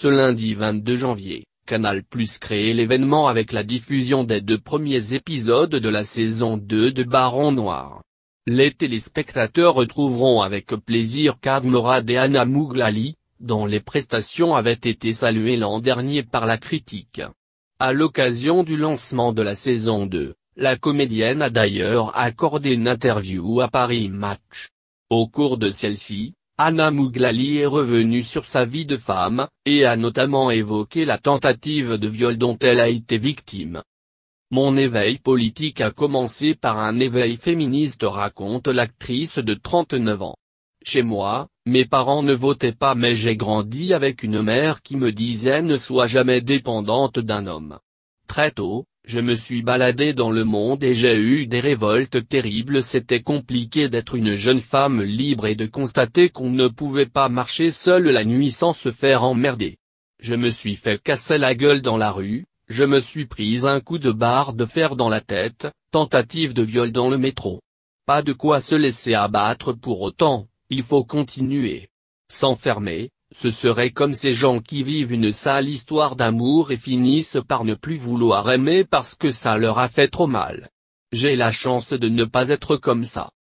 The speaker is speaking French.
Ce lundi 22 janvier, Canal+ Plus créé l'événement avec la diffusion des deux premiers épisodes de la saison 2 de Baron Noir. Les téléspectateurs retrouveront avec plaisir Kad Morad et Anna Mouglali, dont les prestations avaient été saluées l'an dernier par la critique. À l'occasion du lancement de la saison 2, la comédienne a d'ailleurs accordé une interview à Paris Match. Au cours de celle-ci, Anna Mouglali est revenue sur sa vie de femme, et a notamment évoqué la tentative de viol dont elle a été victime. Mon éveil politique a commencé par un éveil féministe raconte l'actrice de 39 ans. Chez moi, mes parents ne votaient pas mais j'ai grandi avec une mère qui me disait ne sois jamais dépendante d'un homme. Très tôt, je me suis baladé dans le monde et j'ai eu des révoltes terribles. C'était compliqué d'être une jeune femme libre et de constater qu'on ne pouvait pas marcher seule la nuit sans se faire emmerder. Je me suis fait casser la gueule dans la rue, je me suis prise un coup de barre de fer dans la tête, tentative de viol dans le métro. Pas de quoi se laisser abattre pour autant, il faut continuer. S'enfermer, ce serait comme ces gens qui vivent une sale histoire d'amour et finissent par ne plus vouloir aimer parce que ça leur a fait trop mal. J'ai la chance de ne pas être comme ça.